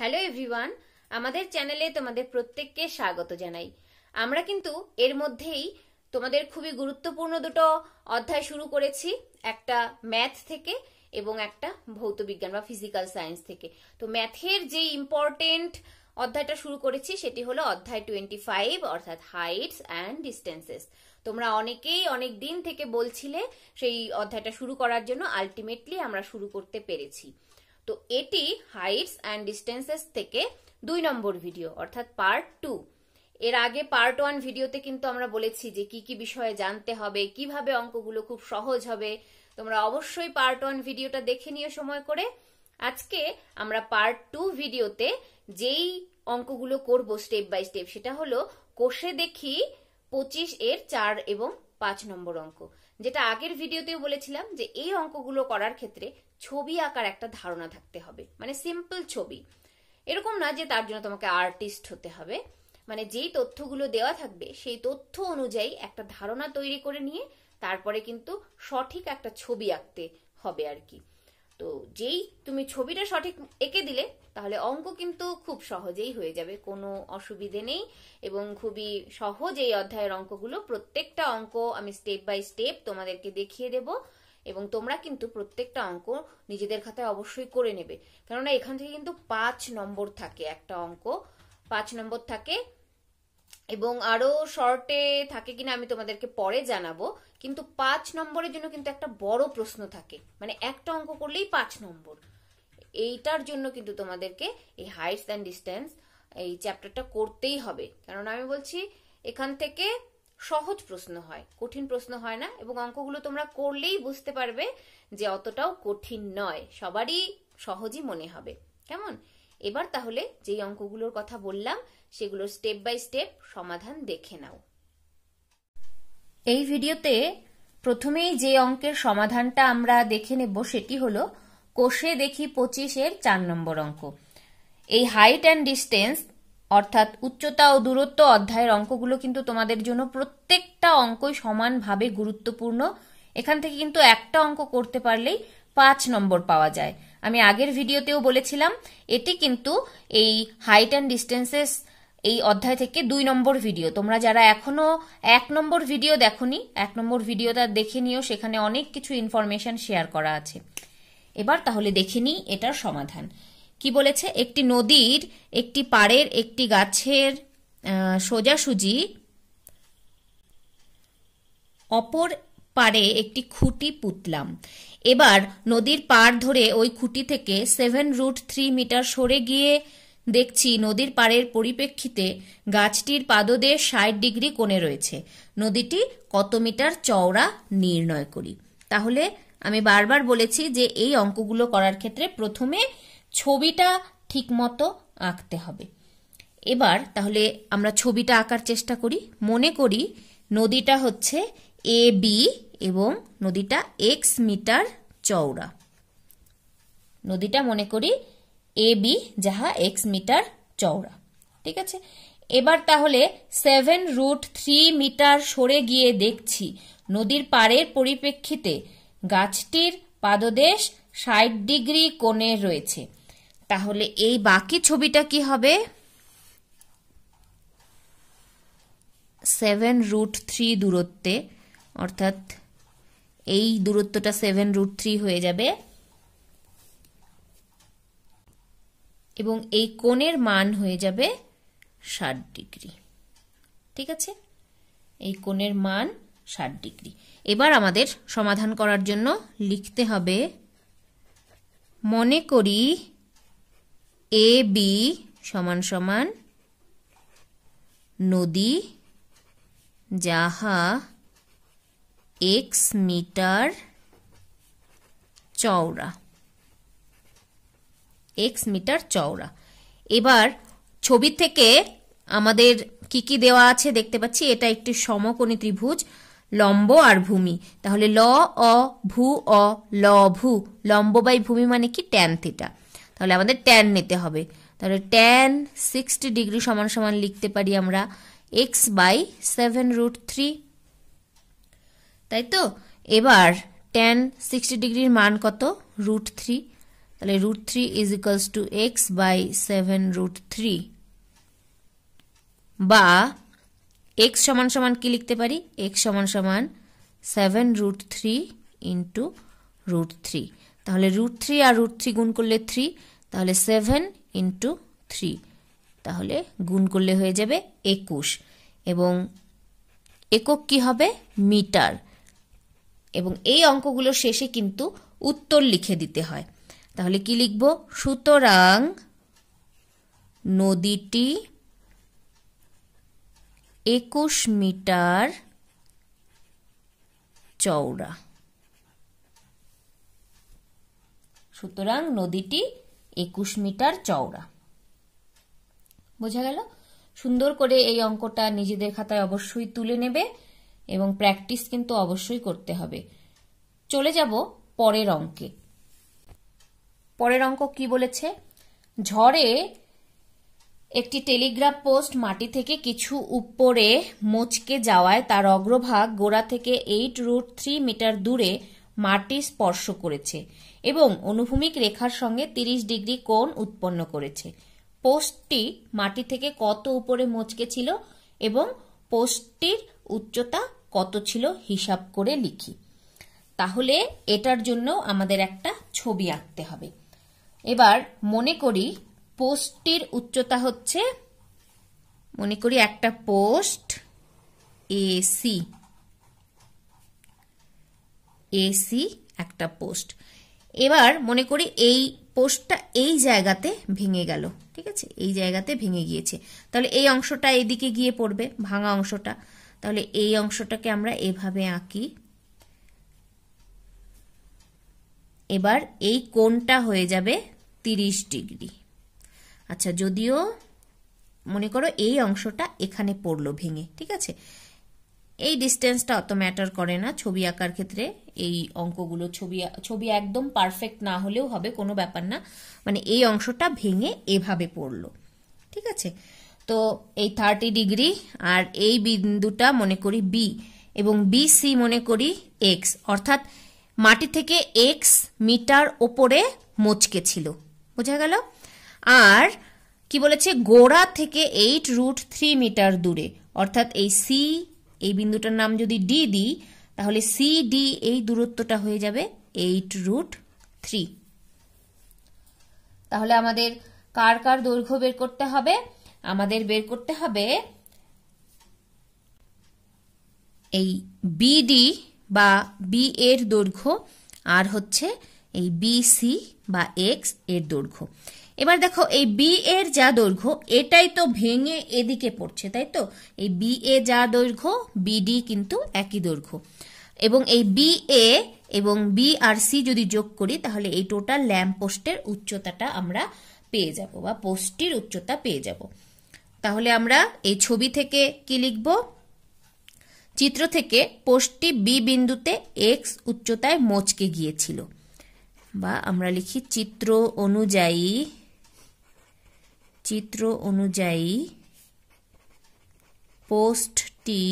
hello everyone আমাদের চ্যানেলে তোমাদের প্রত্যেককে স্বাগত জানাই আমরা কিন্তু এর মধ্যেই তোমাদের খুবই গুরুত্বপূর্ণ দুটো অধ্যায় শুরু করেছি একটা ম্যাথ থেকে এবং একটা ভৌত বিজ্ঞান বা ফিজিক্যাল সায়েন্স থেকে তো ম্যাথের যে ইম্পর্টেন্ট অধ্যায়টা শুরু করেছি সেটি হলো অধ্যায় টোয়েন্টি ফাইভ অর্থাৎ হাইটস অ্যান্ড ডিস্টেন্সেস তোমরা অনেকেই অনেক দিন থেকে বলছিলে সেই অধ্যায়টা শুরু করার জন্য আলটিমেটলি আমরা শুরু করতে পেরেছি তো এটি হাইটস অ্যান্ড ডিস্টেন্সেস থেকে দুই নম্বর ভিডিও অর্থাৎ পার্ট টু এর আগে পার্ট ওয়ান ভিডিওতে কিন্তু আমরা বলেছি যে কি কি বিষয়ে জানতে হবে কিভাবে অঙ্কগুলো খুব সহজ হবে তোমরা অবশ্যই পার্ট ওয়ান ভিডিওটা দেখে নিয়ে সময় করে আজকে আমরা পার্ট টু ভিডিওতে যেই অঙ্কগুলো করব স্টেপ বাই স্টেপ সেটা হলো কোষে দেখি পঁচিশ এর চার এবং পাঁচ নম্বর অঙ্ক যেটা আগের ভিডিওতেও বলেছিলাম যে এই অঙ্কগুলো করার ক্ষেত্রে ছবি আঁকার একটা ধারণা থাকতে হবে মানে সিম্পল ছবি এরকম না যে তার জন্য তোমাকে আর্টিস্ট হতে হবে মানে যেই তথ্যগুলো দেওয়া থাকবে সেই তথ্য অনুযায়ী একটা ধারণা তৈরি করে নিয়ে তারপরে কিন্তু সঠিক একটা ছবি আঁকতে হবে আর কি তো যেই তুমি ছবিটা সঠিক এঁকে দিলে তাহলে অঙ্ক কিন্তু খুব সহজেই হয়ে যাবে কোনো অসুবিধে নেই এবং খুবই সহজ এই অধ্যায়ের অঙ্কগুলো প্রত্যেকটা অঙ্ক আমি স্টেপ বাই স্টেপ তোমাদেরকে দেখিয়ে দেব এবং তোমরা কিন্তু প্রত্যেকটা অঙ্ক নিজেদের খাতায় অবশ্যই করে নেবে কেননা এখান থেকে কিন্তু পাঁচ নম্বর থাকে একটা অঙ্ক পাঁচ নম্বর থাকে এবং আরো শর্টে থাকে কিনা আমি তোমাদেরকে পরে জানাবো কিন্তু পাঁচ নম্বরের জন্য কিন্তু একটা বড় প্রশ্ন থাকে মানে একটা অঙ্ক করলেই পাঁচ নম্বর এইটার জন্য কিন্তু তোমাদেরকে এই হাইটস অ্যান্ড ডিস্টেন্স এই চ্যাপ্টারটা করতেই হবে কারণ আমি বলছি এখান থেকে সহজ প্রশ্ন হয় কঠিন প্রশ্ন হয় না এবং অঙ্কগুলো তোমরা করলেই বুঝতে পারবে যে অতটাও কঠিন নয় সবারই সহজই মনে হবে কেমন এবার তাহলে যেই অঙ্কগুলোর কথা বললাম সেগুলো স্টেপ বাই স্টেপ সমাধান দেখে নাও এই ভিডিওতে প্রথমেই যে অঙ্কের সমাধানটা আমরা দেখে নেব সেটি হলো কোষে দেখি পঁচিশের চার নম্বর অঙ্ক এই হাইট অ্যান্ড ডিস্টেন্স অর্থাৎ উচ্চতা ও দূরত্ব অধ্যায়ের অঙ্কগুলো কিন্তু তোমাদের জন্য প্রত্যেকটা অঙ্কই সমানভাবে গুরুত্বপূর্ণ এখান থেকে কিন্তু একটা অঙ্ক করতে পারলেই পাঁচ নম্বর পাওয়া যায় আমি আগের ভিডিওতেও বলেছিলাম এটি কিন্তু এই হাইট অ্যান্ড ডিস্টেন্সেস এই অধ্যায় থেকে দুই নম্বর ভিডিও তোমরা যারা এখনো এক নম্বর ভিডিও দেখনি এক নম্বর ভিডিওটা দেখে নিও সেখানে অনেক কিছু ইনফরমেশন শেয়ার করা আছে এবার তাহলে দেখে নিই এটার সমাধান কি বলেছে একটি নদীর একটি পাড়ের একটি গাছের সোজাসুজি অপর পাড়ে একটি খুঁটি পুতলাম এবার নদীর পাড় ধরে ওই খুঁটি থেকে সেভেন রুট থ্রি মিটার সরে গিয়ে দেখছি নদীর পাড়ের পরিপ্রেক্ষিতে গাছটির পাদদেশ ষাট ডিগ্রি কোণে রয়েছে নদীটি কত মিটার চওড়া নির্ণয় করি তাহলে আমি বারবার বলেছি যে এই অঙ্কগুলো করার ক্ষেত্রে প্রথমে ছবিটা ঠিকমতো আঁকতে হবে এবার তাহলে আমরা ছবিটা আঁকার চেষ্টা করি মনে করি নদীটা হচ্ছে এ বি এবং নদীটা এক্স মিটার চওড়া নদীটা মনে করি এ বি যাহা এক্স মিটার চওড়া ঠিক আছে এবার তাহলে সেভেন রুট থ্রি মিটার সরে গিয়ে দেখছি নদীর পাড়ের পরিপ্রেক্ষিতে গাছটির পাদদেশ ষাট ডিগ্রি কোণে রয়েছে তাহলে এই বাকি ছবিটা কি হবে সেভেন রুট থ্রি দূরত্বে অর্থাৎ এই দূরত্বটা সেভেন রুট থ্রি হয়ে যাবে এবং এই কোণের মান হয়ে যাবে ষাট ডিগ্রি ঠিক আছে এই কোণের মান ষাট ডিগ্রি এবার আমাদের সমাধান করার জন্য লিখতে হবে মনে করি এ বি সমান সমান নদী যাহা এক্স মিটার চওড়া এক্স মিটার চওড়া এবার ছবি থেকে আমাদের কি কি দেওয়া আছে দেখতে পাচ্ছি এটা একটি সমকোণী ত্রিভুজ লম্ব আর ভূমি তাহলে ল অ ভূ অ ল ভূ লম্ব বাই ভূমি মানে কি ট্যান থিটা তাহলে আমাদের ট্যান নিতে হবে তাহলে ট্যান সিক্সটি ডিগ্রি সমান সমান লিখতে পারি আমরা X by seven root three তাই তো এবার ট্যান সিক্সটি ডিগ্রির মান কত রুট থ্রি তাহলে root three is equals to X by seven root three বা এক্স সমান সমান কি লিখতে পারি এক্স সমান সমান seven root three into root three তাহলে রুট থ্রি আর রুট থ্রি গুণ করলে থ্রি তাহলে সেভেন ইন্টু থ্রি তাহলে গুণ করলে হয়ে যাবে একুশ এবং একক কি হবে মিটার এবং এই অঙ্কগুলোর শেষে কিন্তু উত্তর লিখে দিতে হয় তাহলে কি লিখব সুতরাং নদীটি একুশ মিটার চওড়া সুতরাং নদীটি একুশ মিটার চওড়া বোঝা গেল সুন্দর করে এই অঙ্কটা নিজেদের খাতায় অবশ্যই তুলে নেবে এবং প্র্যাকটিস কিন্তু অবশ্যই করতে হবে চলে যাব পরের অঙ্কে পরের অঙ্ক কি বলেছে ঝড়ে একটি টেলিগ্রাফ পোস্ট মাটি থেকে কিছু উপরে মচকে যাওয়ায় তার অগ্রভাগ গোড়া থেকে এইট রুট থ্রি মিটার দূরে মাটি স্পর্শ করেছে এবং অনুভূমিক রেখার সঙ্গে তিরিশ ডিগ্রি কোণ উৎপন্ন করেছে পোস্টটি মাটি থেকে কত উপরে মচকে ছিল এবং পোস্টটির উচ্চতা কত ছিল হিসাব করে লিখি তাহলে এটার জন্য আমাদের একটা ছবি আঁকতে হবে এবার মনে করি পোস্টটির উচ্চতা হচ্ছে মনে করি একটা পোস্ট এসি এসি একটা পোস্ট এবার মনে করি এই পোস্টটা এই জায়গাতে ভেঙে গেল ঠিক আছে এই জায়গাতে ভেঙে গিয়েছে তাহলে এই অংশটা এদিকে গিয়ে পড়বে ভাঙা অংশটা তাহলে এই অংশটাকে আমরা এভাবে আঁকি এবার এই কোনটা হয়ে যাবে তিরিশ ডিগ্রি আচ্ছা যদিও মনে করো এই অংশটা এখানে পড়লো ভেঙে ঠিক আছে এই ডিস্টেন্সটা অত ম্যাটার করে না ছবি আঁকার ক্ষেত্রে এই অঙ্কগুলো ছবি ছবি একদম পারফেক্ট না হলেও হবে কোনো ব্যাপার না মানে এই অংশটা ভেঙে এভাবে পড়লো ঠিক আছে তো এই থার্টি ডিগ্রি আর এই বিন্দুটা মনে করি বি এবং বি সি মনে করি এক্স অর্থাৎ মাটি থেকে এক্স মিটার ওপরে মচকে ছিল বোঝা গেল আর কি বলেছে গোড়া থেকে এইট রুট থ্রি মিটার দূরে অর্থাৎ এই সি এই বিন্দুটার নাম যদি ডি দিই তাহলে সি ডি এই দূরত্বটা হয়ে যাবে এইট রুট থ্রি তাহলে আমাদের কার কার দৈর্ঘ্য বের করতে হবে আমাদের বের করতে হবে এই বিডি বা বি এর দৈর্ঘ্য আর হচ্ছে এই বিসি বা এক্স এর দৈর্ঘ্য এবার দেখো এই বি এর যা দৈর্ঘ্য এটাই তো ভেঙে এদিকে পড়ছে তাই তো এই বি এ যা দৈর্ঘ্য বিডি কিন্তু একই দৈর্ঘ্য এবং এই বি এ এবং বি আর সি যদি যোগ করি তাহলে এই টোটাল ল্যাম্প পোস্টের উচ্চতাটা আমরা পেয়ে যাব বা পোস্টটির উচ্চতা পেয়ে যাব তাহলে আমরা এই ছবি থেকে কি লিখব চিত্র থেকে পোস্টটি বি বিন্দুতে এক্স উচ্চতায় মোচকে গিয়েছিল বা আমরা লিখি চিত্র অনুযায়ী চিত্র অনুযায়ী পোস্টটি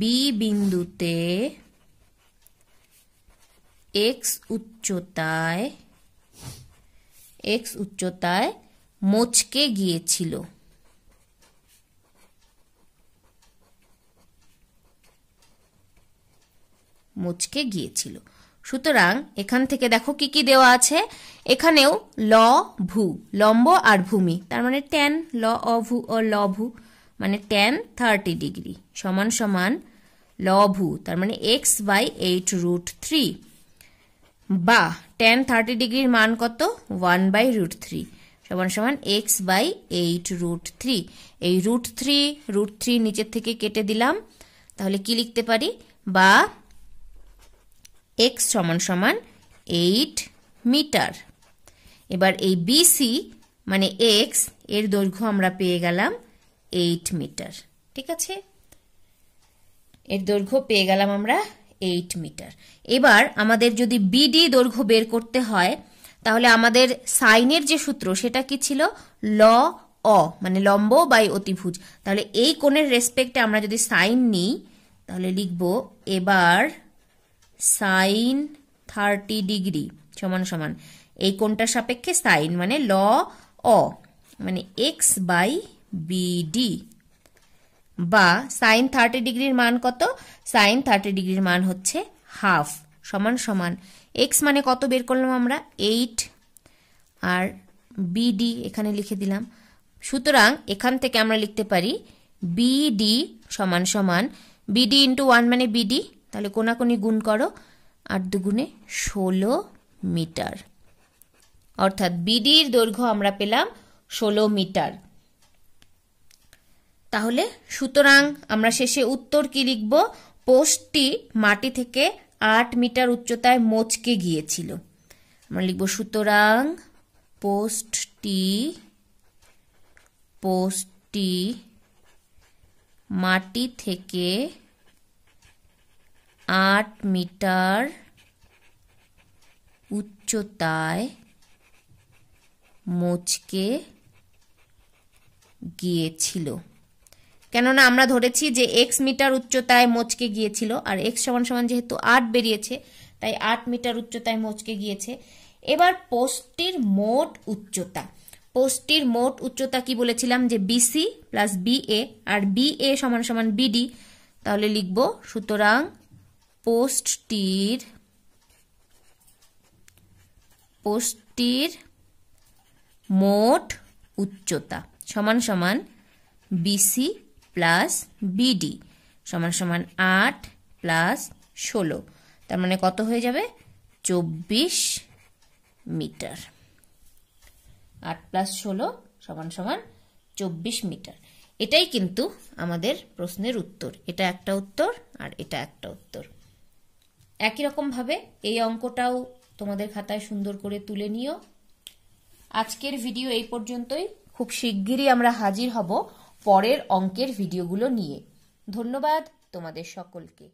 বি বিন্দুতে এক্স উচ্চতায় এক্স উচ্চতায় মোচকে গিয়েছিল মোচকে গিয়েছিল সুতরাং এখান থেকে দেখো কি কি দেওয়া আছে এখানেও ল ভূ লম্ব আর ভূমি তার মানে ট্যান ল অভু ও ল ভূ মানে ট্যান থার্টি ডিগ্রি সমান সমান ল ভূ তার মানে X by eight root three বা ট্যান থার্টি ডিগ্রির মান কত ওয়ান বাই রুট থ্রি সমান সমান X by eight root three এই রুট থ্রি রুট থ্রি নিচের থেকে কেটে দিলাম তাহলে কি লিখতে পারি বা এক্স সমান সমান এইট মিটার এবার এই বিসি মানে এক্স এর দৈর্ঘ্য আমরা পেয়ে গেলাম এইট মিটার ঠিক আছে এর দৈর্ঘ্য পেয়ে গেলাম আমরা এইট মিটার এবার আমাদের যদি বিডি দৈর্ঘ্য বের করতে হয় তাহলে আমাদের সাইনের যে সূত্র সেটা কি ছিল ল অ মানে লম্ব বাই অতিভুজ তাহলে এই কোণের রেসপেক্টে আমরা যদি সাইন নিই তাহলে লিখব এবার সাইন থার্টি ডিগ্রি সমান সমান এই কোনটার সাপেক্ষে সাইন মানে ল অ মানে এক্স বাই বিডি বা সাইন থার্টি ডিগ্রির মান কত সাইন থার্টি ডিগ্রির মান হচ্ছে হাফ সমান সমান এক্স মানে কত বের করলাম আমরা এইট আর বিডি এখানে লিখে দিলাম সুতরাং এখান থেকে আমরা লিখতে পারি বিডি সমান সমান বিডি ইন্টু ওয়ান মানে বিডি তাহলে কোনাকুনি গুণ করো আট দুগুণে ষোলো মিটার অর্থাৎ বিডির দৈর্ঘ্য আমরা পেলাম ষোলো মিটার তাহলে সুতরাং আমরা শেষে উত্তর কি লিখব পোস্টটি মাটি থেকে আট মিটার উচ্চতায় মোচকে গিয়েছিল আমরা লিখব সুতরাং পোস্টটি পোস্টটি মাটি থেকে আট মিটার উচ্চতায় মচকে গিয়েছিল কেননা আমরা ধরেছি যে এক্স মিটার উচ্চতায় মচকে গিয়েছিল আর এক্স সমান সমান যেহেতু আট বেরিয়েছে তাই আট মিটার উচ্চতায় মচকে গিয়েছে এবার পোস্টটির মোট উচ্চতা পোস্টটির মোট উচ্চতা কি বলেছিলাম যে বিসি প্লাস বিএ আর বিএ সমান সমান বিডি তাহলে লিখব সুতরাং পোস্টটির পোস্টটির মোট উচ্চতা সমান সমান বিসি প্লাস বিডি সমান সমান আট প্লাস ষোলো তার মানে কত হয়ে যাবে চব্বিশ মিটার আট প্লাস ষোলো সমান সমান চব্বিশ মিটার এটাই কিন্তু আমাদের প্রশ্নের উত্তর এটা একটা উত্তর আর এটা একটা উত্তর একই রকমভাবে এই অঙ্কটাও তোমাদের খাতায় সুন্দর করে তুলে নিও আজকের ভিডিও এই পর্যন্তই খুব শিগগিরই আমরা হাজির হব পরের অঙ্কের ভিডিওগুলো নিয়ে ধন্যবাদ তোমাদের সকলকে